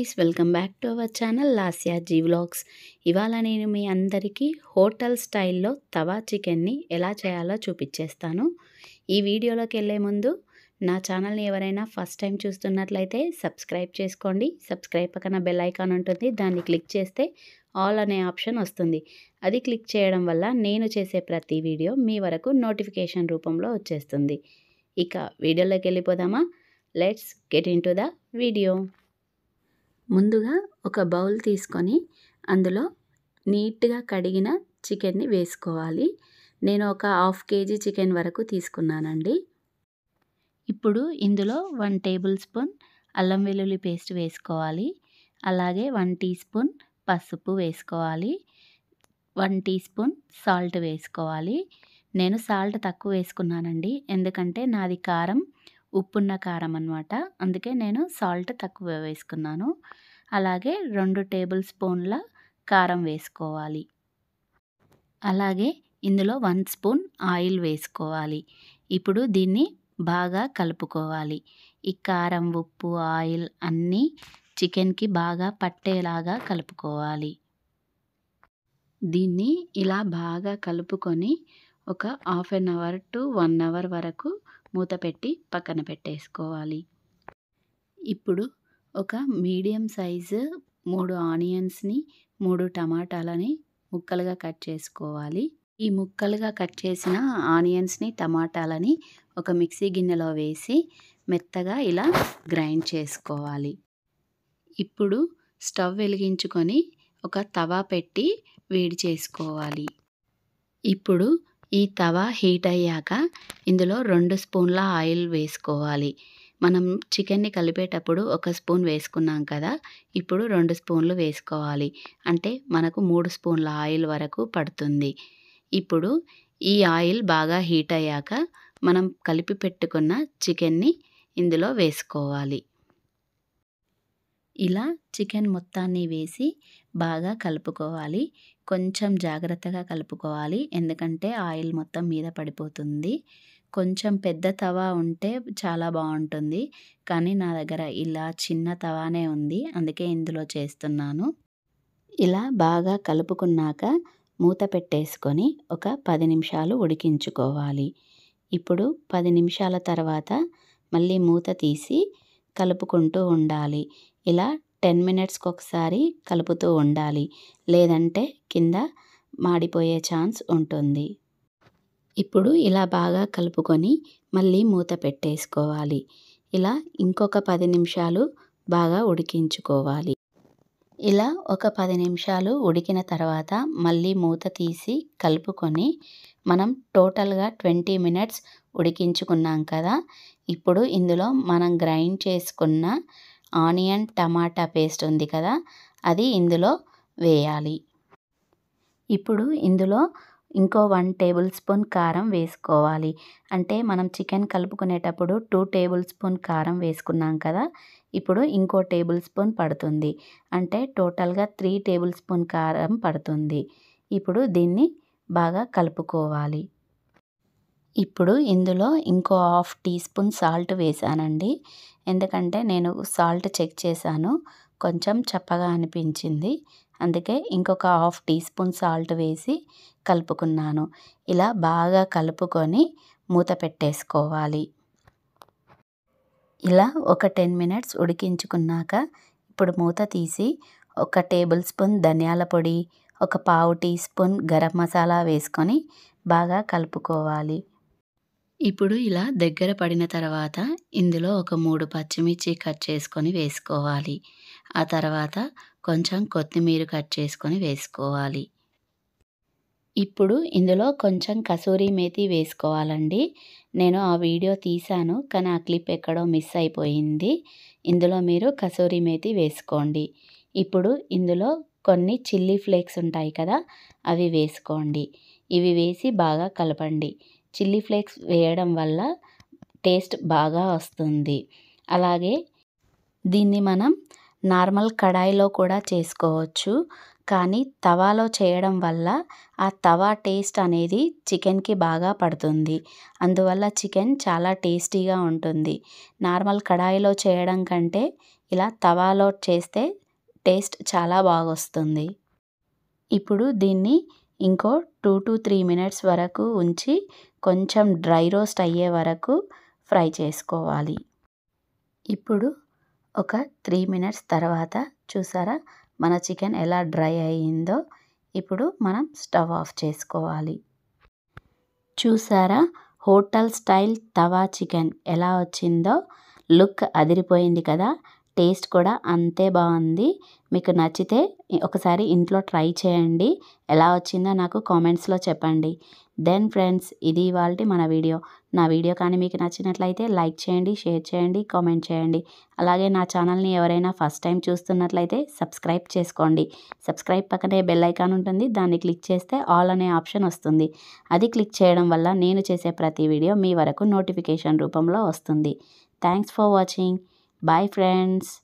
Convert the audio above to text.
Guys welcome back to our channel Lasya ji vlogs ఇవాళ నేను మీ అందరికీ హోటల్ స్టైల్లో తవా చికెన్ని ఎలా చేయాలో చూపించేస్తాను ఈ వీడియోలోకి వెళ్ళే ముందు నా ఛానల్ని ఎవరైనా ఫస్ట్ టైం చూస్తున్నట్లయితే సబ్స్క్రైబ్ చేసుకోండి సబ్స్క్రైబ్ పక్కన బెల్ ఐకాన్ ఉంటుంది దాన్ని క్లిక్ చేస్తే ఆల్ అనే ఆప్షన్ వస్తుంది అది క్లిక్ చేయడం వల్ల నేను చేసే ప్రతి వీడియో మీ వరకు నోటిఫికేషన్ రూపంలో వచ్చేస్తుంది ఇక వీడియోలోకి వెళ్ళిపోదామా let's get into the video ముందుగా ఒక బౌల్ తీసుకొని అందులో నీట్గా కడిగిన చికెన్ని వేసుకోవాలి నేను ఒక హాఫ్ కేజీ చికెన్ వరకు తీసుకున్నానండి ఇప్పుడు ఇందులో వన్ టేబుల్ స్పూన్ అల్లం వెల్లుల్లి పేస్ట్ వేసుకోవాలి అలాగే వన్ టీ స్పూన్ పసుపు వేసుకోవాలి వన్ టీ స్పూన్ సాల్ట్ వేసుకోవాలి నేను సాల్ట్ తక్కువ వేసుకున్నానండి ఎందుకంటే నాది కారం ఉప్పున్న కారం అనమాట అందుకే నేను సాల్ట్ తక్కువ వేసుకున్నాను అలాగే రెండు టేబుల్ స్పూన్ల కారం వేసుకోవాలి అలాగే ఇందులో వన్ స్పూన్ ఆయిల్ వేసుకోవాలి ఇప్పుడు దీన్ని బాగా కలుపుకోవాలి ఈ కారం ఉప్పు ఆయిల్ అన్నీ చికెన్కి బాగా పట్టేలాగా కలుపుకోవాలి దీన్ని ఇలా బాగా కలుపుకొని ఒక half an hour to one hour వరకు మూత పెట్టి పక్కన పెట్టేసుకోవాలి ఇప్పుడు ఒక మీడియం సైజు మూడు ఆనియన్స్ని మూడు టమాటాలని ముక్కలుగా కట్ చేసుకోవాలి ఈ ముక్కలుగా కట్ చేసిన ఆనియన్స్ని టమాటాలని ఒక మిక్సీ గిన్నెలో వేసి మెత్తగా ఇలా గ్రైండ్ చేసుకోవాలి ఇప్పుడు స్టవ్ వెలిగించుకొని ఒక తవా పెట్టి వేడి చేసుకోవాలి ఇప్పుడు ఈ తవా హీట్ అయ్యాక ఇందులో రెండు స్పూన్ల ఆయిల్ వేసుకోవాలి మనం చికెన్ని కలిపేటప్పుడు ఒక స్పూన్ వేసుకున్నాం కదా ఇప్పుడు రెండు స్పూన్లు వేసుకోవాలి అంటే మనకు మూడు స్పూన్ల ఆయిల్ వరకు పడుతుంది ఇప్పుడు ఈ ఆయిల్ బాగా హీట్ అయ్యాక మనం కలిపి పెట్టుకున్న చికెన్ని ఇందులో వేసుకోవాలి ఇలా చికెన్ మొత్తాన్ని వేసి బాగా కలుపుకోవాలి కొంచెం జాగ్రత్తగా కలుపుకోవాలి ఎందుకంటే ఆయిల్ మొత్తం మీద పడిపోతుంది కొంచెం పెద్ద తవా ఉంటే చాలా బాగుంటుంది కానీ నా దగ్గర ఇలా చిన్న తవానే ఉంది అందుకే ఇందులో చేస్తున్నాను ఇలా బాగా కలుపుకున్నాక మూత పెట్టేసుకొని ఒక పది నిమిషాలు ఉడికించుకోవాలి ఇప్పుడు పది నిమిషాల తర్వాత మళ్ళీ మూత తీసి కలుపుకుంటూ ఉండాలి ఇలా టెన్ మినిట్స్కి ఒకసారి కలుపుతూ ఉండాలి లేదంటే కింద మాడిపోయే ఛాన్స్ ఉంటుంది ఇప్పుడు ఇలా బాగా కలుపుకొని మళ్ళీ మూత పెట్టేసుకోవాలి ఇలా ఇంకొక పది నిమిషాలు బాగా ఉడికించుకోవాలి ఇలా ఒక పది నిమిషాలు ఉడికిన తర్వాత మళ్ళీ మూత తీసి కలుపుకొని మనం టోటల్గా ట్వంటీ మినిట్స్ ఉడికించుకున్నాం కదా ఇప్పుడు ఇందులో మనం గ్రైండ్ చేసుకున్న ఆనియన్ టమాటా పేస్ట్ ఉంది కదా అది ఇందులో వేయాలి ఇప్పుడు ఇందులో ఇంకో వన్ టేబుల్ స్పూన్ కారం వేసుకోవాలి అంటే మనం చికెన్ కలుపుకునేటప్పుడు టూ టేబుల్ స్పూన్ కారం వేసుకున్నాం కదా ఇప్పుడు ఇంకో టేబుల్ స్పూన్ పడుతుంది అంటే టోటల్గా త్రీ టేబుల్ స్పూన్ కారం పడుతుంది ఇప్పుడు దీన్ని బాగా కలుపుకోవాలి ఇప్పుడు ఇందులో ఇంకో హాఫ్ టీ స్పూన్ సాల్ట్ వేసానండి ఎందుకంటే నేను సాల్ట్ చెక్ చేశాను కొంచెం చప్పగా అనిపించింది అందుకే ఇంకొక హాఫ్ టీ స్పూన్ సాల్ట్ వేసి కలుపుకున్నాను ఇలా బాగా కలుపుకొని మూత పెట్టేసుకోవాలి ఇలా ఒక టెన్ మినిట్స్ ఉడికించుకున్నాక ఇప్పుడు మూత తీసి ఒక టేబుల్ స్పూన్ ధనియాల పొడి ఒక పావు టీ స్పూన్ గరం మసాలా వేసుకొని బాగా కలుపుకోవాలి ఇప్పుడు ఇలా దగ్గర పడిన తర్వాత ఇందులో ఒక మూడు పచ్చిమిర్చి కట్ చేసుకొని వేసుకోవాలి ఆ తర్వాత కొంచెం కొత్తిమీర కట్ చేసుకొని వేసుకోవాలి ఇప్పుడు ఇందులో కొంచెం కసూరి మేతి వేసుకోవాలండి నేను ఆ వీడియో తీశాను కానీ ఆ క్లిప్ ఎక్కడో మిస్ అయిపోయింది ఇందులో మీరు కసూరి మేతి వేసుకోండి ఇప్పుడు ఇందులో కొన్ని చిల్లీ ఫ్లేక్స్ ఉంటాయి కదా అవి వేసుకోండి ఇవి వేసి బాగా కలపండి చిల్లీ ఫ్లేక్స్ వేయడం వల్ల టేస్ట్ బాగా వస్తుంది అలాగే దీన్ని మనం నార్మల్ కడాయిలో కూడా చేసుకోవచ్చు కానీ తవాలో చేయడం వల్ల ఆ తవా టేస్ట్ అనేది చికెన్కి బాగా పడుతుంది అందువల్ల చికెన్ చాలా టేస్టీగా ఉంటుంది నార్మల్ కడాయిలో చేయడం కంటే ఇలా తవాలో చేస్తే టేస్ట్ చాలా బాగొస్తుంది ఇప్పుడు దీన్ని ఇంకో టూ టు త్రీ మినిట్స్ వరకు ఉంచి కొంచెం డ్రై రోస్ట్ అయ్యే వరకు ఫ్రై చేసుకోవాలి ఇప్పుడు ఒక త్రీ మినిట్స్ తర్వాత చూసారా మన చికెన్ ఎలా డ్రై అయ్యిందో ఇప్పుడు మనం స్టవ్ ఆఫ్ చేసుకోవాలి చూసారా హోటల్ స్టైల్ తవా చికెన్ ఎలా వచ్చిందో లుక్ అదిరిపోయింది కదా టేస్ట్ కూడా అంతే బాగుంది మీకు నచ్చితే ఒకసారి ఇంట్లో ట్రై చేయండి ఎలా వచ్చిందో నాకు కామెంట్స్లో చెప్పండి దెన్ ఫ్రెండ్స్ ఇది ఇవాళ మన వీడియో నా వీడియో కానీ మీకు నచ్చినట్లయితే లైక్ చేయండి షేర్ చేయండి కామెంట్ చేయండి అలాగే నా ఛానల్ని ఎవరైనా ఫస్ట్ టైం చూస్తున్నట్లయితే సబ్స్క్రైబ్ చేసుకోండి సబ్స్క్రైబ్ పక్కనే బెల్ ఐకాన్ ఉంటుంది దాన్ని క్లిక్ చేస్తే ఆల్ అనే ఆప్షన్ వస్తుంది అది క్లిక్ చేయడం వల్ల నేను చేసే ప్రతి వీడియో మీ వరకు నోటిఫికేషన్ రూపంలో వస్తుంది thanks for watching Bye friends.